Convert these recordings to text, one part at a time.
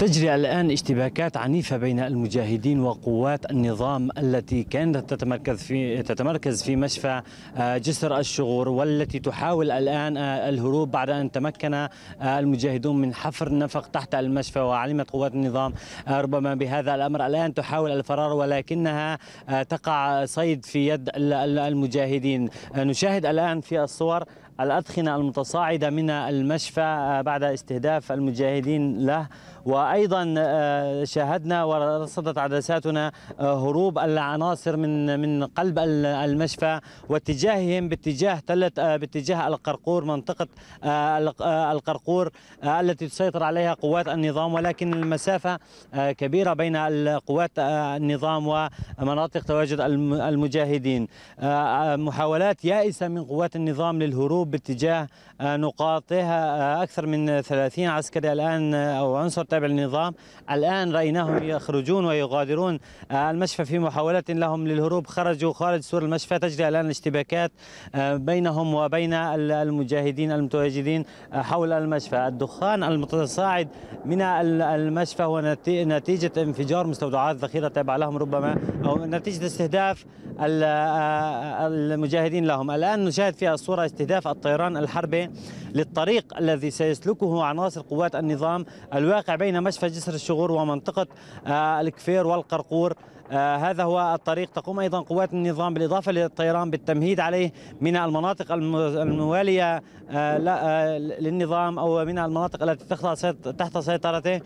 تجري الآن اشتباكات عنيفة بين المجاهدين وقوات النظام التي كانت تتمركز في تتمركز في مشفى آه، جسر الشغور والتي تحاول الآن آه، الهروب بعد أن تمكن آه، المجاهدون من حفر نفق تحت المشفى وعلمت قوات النظام ربما بهذا الأمر الآن تحاول الفرار ولكنها تقع صيد في يد المجاهدين نشاهد الآن في الصور الأدخنة المتصاعدة من المشفى آه، بعد استهداف المجاهدين له وأيضا آه، شاهدنا ورصدت عدساتنا آه، هروب العناصر من من قلب المشفى واتجاههم باتجاه تلة باتجاه القرقور منطقة القرقور التي تسيطر عليها قوات النظام ولكن المسافة كبيرة بين قوات النظام ومناطق تواجد المجاهدين محاولات يائسة من قوات النظام للهروب باتجاه آه، نقاطها آه، أكثر من 30 عسكري الآن آه، أو عنصر تابع للنظام الآن رأيناهم يخرجون ويغادرون المشفى في محاولة لهم للهروب خرجوا خارج سور المشفى تجري الآن اشتباكات بينهم وبين المجاهدين المتواجدين حول المشفى الدخان المتصاعد من المشفى هو نتيجة انفجار مستودعات ذخيرة تابعة لهم ربما أو نتيجة استهداف المجاهدين لهم الآن نشاهد في الصورة استهداف الطيران الحربي للطريق الذي سيسلكه عناصر قوات النظام الواقع بين مشفى جسر الشغور ومنطقة آه، الكفير والقرقور آه، هذا هو الطريق تقوم ايضا قوات النظام بالاضافه للطيران بالتمهيد عليه من المناطق المواليه آه، للنظام او من المناطق التي تحت سيطرته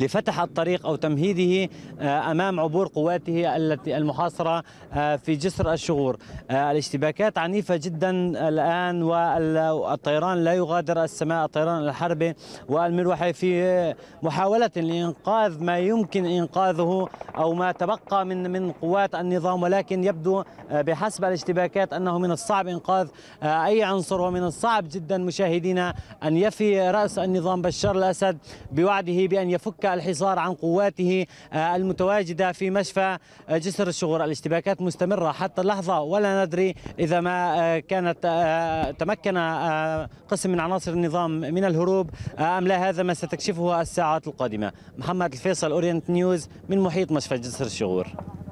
لفتح الطريق أو تمهيده آه، أمام عبور قواته التي المحاصرة آه، في جسر الشغور آه، الاشتباكات عنيفة جدا الآن والطيران لا يغادر السماء الطيران الحربي والمروحي في محاولة لإنقاذ ما يمكن إنقاذه أو ما تبقى من من قوات النظام ولكن يبدو بحسب الاشتباكات أنه من الصعب إنقاذ أي عنصر ومن الصعب جدا مشاهدينا أن يفي رأس النظام بشار الأسد بوعده بأن يفك الحصار عن قواته آه، المتواجدة في مشفى آه، جسر الشغور الاشتباكات مستمرة حتى اللحظة ولا ندري إذا ما آه، كانت تمكن قسم من عناصر النظام من الهروب أم لا هذا ما ستكشفه الساعات القادمة محمد الفيصل أورينت نيوز من محيط مشفى جسر الشغور